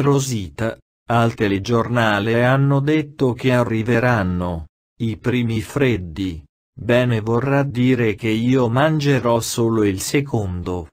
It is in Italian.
Rosita, al telegiornale hanno detto che arriveranno i primi freddi. Bene vorrà dire che io mangerò solo il secondo.